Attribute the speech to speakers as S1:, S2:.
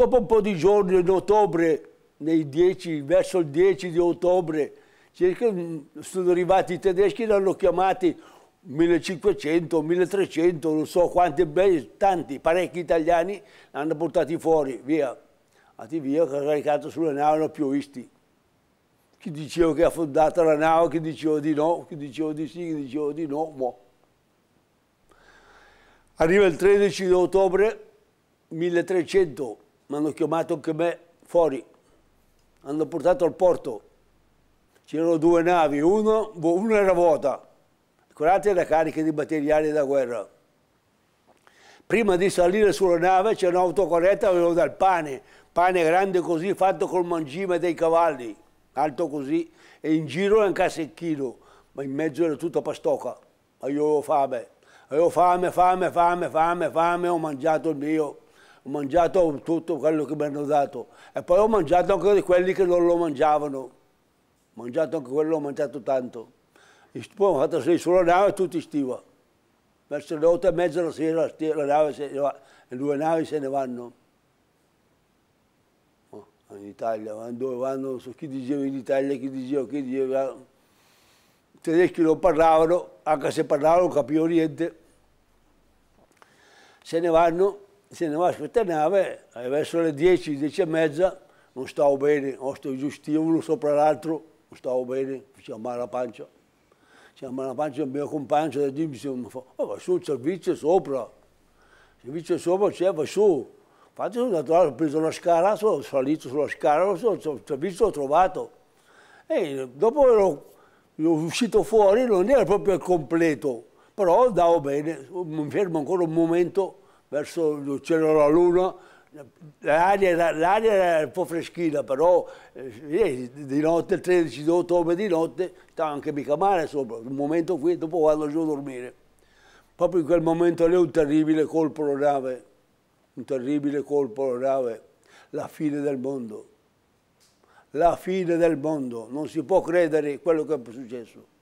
S1: Dopo un po' di giorni, in ottobre, 10, verso il 10 di ottobre, mm, sono arrivati i tedeschi, li hanno chiamati 1500, 1300, non so quanti, belli, tanti, parecchi italiani, l'hanno portati fuori, via. Andati via, caricato sulla nave, non più visti. Chi diceva che è affondata la nave, chi diceva di no, chi diceva di sì, chi diceva di no, boh. Arriva il 13 di ottobre 1300, mi hanno chiamato anche me fuori, hanno portato al porto. C'erano due navi, uno, boh, una era vuota, quell'altra era carica di materiali da guerra. Prima di salire sulla nave c'era un'autocorretta, avevo del pane, pane grande così fatto col mangime dei cavalli, alto così, e in giro era un secchino, ma in mezzo era tutta pastocca, ma io avevo fame. Avevo fame, fame, fame, fame, fame, ho mangiato il mio ho mangiato tutto quello che mi hanno dato e poi ho mangiato anche di quelli che non lo mangiavano, ho mangiato anche quello, ho mangiato tanto. E poi ho fatto sei sulla nave tutti stiva, verso le otto e mezza la sera la nave se ne va, le due navi se ne vanno. Oh, in Italia, dove vanno, non so chi diceva in Italia, chi diceva, chi diceva. I tedeschi non parlavano, anche se parlavano non capivo niente. Se ne vanno se ne va a scatenare e verso le 10, 10 e mezza non stavo bene, ho sto giustivo uno sopra l'altro, non stavo bene, facevo male la pancia. Facevo male la pancia, il mio compagno del mi fa, oh, va su il servizio sopra, il servizio sopra c'è, cioè, va su. Infatti sono andato là, ho preso la scala, sono salito sulla scala, il servizio l'ho trovato. E dopo ero, ero uscito fuori, non era proprio al completo, però andavo bene, mi fermo ancora un momento verso l'uccello alla luna, l'aria era, un po' freschina, però eh, eh di notte, il 13 ottobre di notte, stava anche mica male sopra, un momento qui, dopo vado giù a dormire. Proprio in quel momento lì un terribile colpo alla nave, un terribile colpo alla nave, la fine del mondo. La fine del mondo, non si può credere quello che è successo.